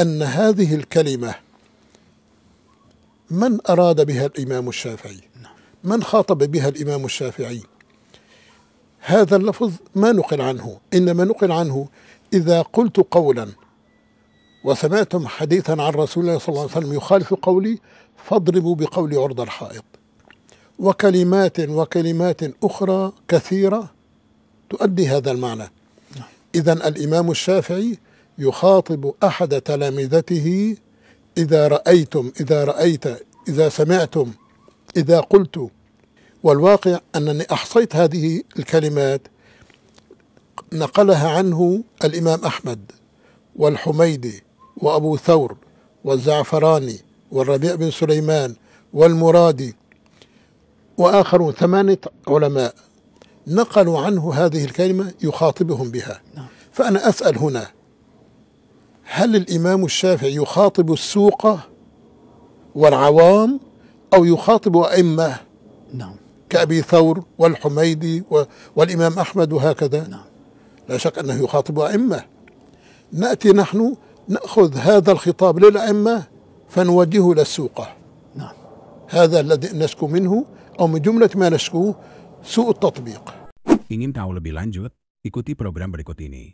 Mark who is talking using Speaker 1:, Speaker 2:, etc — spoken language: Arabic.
Speaker 1: أن هذه الكلمة من أراد بها الإمام الشافعي من خاطب بها الإمام الشافعي هذا اللفظ ما نقل عنه إنما نقل عنه إذا قلت قولا وسمعتم حديثا عن رسول الله صلى الله عليه وسلم يخالف قولي فاضربوا بقول عرض الحائط وكلمات وكلمات أخرى كثيرة تؤدي هذا المعنى إذا الإمام الشافعي يخاطب أحد تلامذته إذا رأيتم إذا رأيت إذا سمعتم إذا قلت والواقع أنني أحصيت هذه الكلمات نقلها عنه الإمام أحمد والحميدي وأبو ثور والزعفراني والربيع بن سليمان والمرادي وآخرون ثمانية علماء نقلوا عنه هذه الكلمة يخاطبهم بها نعم. فأنا أسأل هنا هل الإمام الشافعي يخاطب السوق والعوام أو يخاطب أئمة نعم كأبي ثور والحميدي والإمام أحمد وهكذا نعم لا شك أنه يخاطب أئمة نأتي نحن نأخذ هذا الخطاب للأئمة فنوجهه إلى السوقة نعم هذا الذي نشكو منه أو من جملة ما نشكوه سوء التطبيق
Speaker 2: Ingin tahu lebih lanjut? Ikuti program berikut ini.